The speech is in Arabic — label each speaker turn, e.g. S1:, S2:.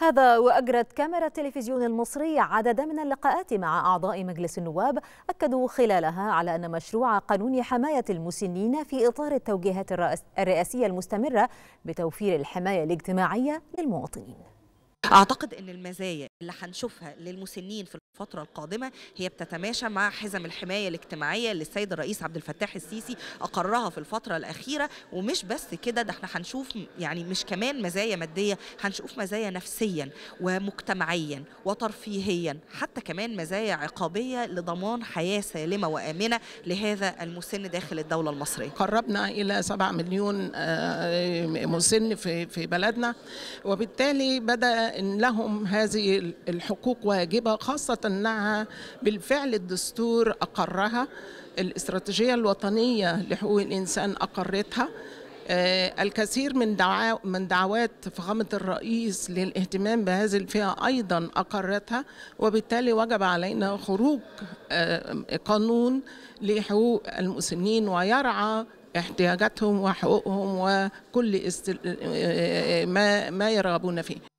S1: هذا وأجرت كاميرا التلفزيون المصري عددا من اللقاءات مع أعضاء مجلس النواب أكدوا خلالها على أن مشروع قانون حماية المسنين في إطار التوجيهات الرئاسية المستمرة بتوفير الحماية الاجتماعية للمواطنين
S2: أعتقد أن المزايا اللي هنشوفها للمسنين في الفترة القادمة هي بتتماشى مع حزم الحماية الاجتماعية اللي السيد الرئيس عبد الفتاح السيسي أقرها في الفترة الأخيرة ومش بس كده ده احنا هنشوف يعني مش كمان مزايا مادية هنشوف مزايا نفسيا ومجتمعيا وترفيهيا حتى كمان مزايا عقابية لضمان حياة سالمة وآمنة لهذا المسن داخل الدولة المصرية قربنا
S3: إلى 7 مليون آه، مسن في بلدنا وبالتالي بدأ لهم هذه الحقوق واجبة خاصة أنها بالفعل الدستور أقرها الاستراتيجية الوطنية لحقوق الإنسان أقرتها آه، الكثير من من دعوات فخامة الرئيس للاهتمام بهذه الفئة أيضا أقرتها وبالتالي وجب علينا خروج آه، قانون لحقوق المسنين ويرعى احتياجاتهم
S1: وحقوقهم وكل آه، ما ما يرغبون فيه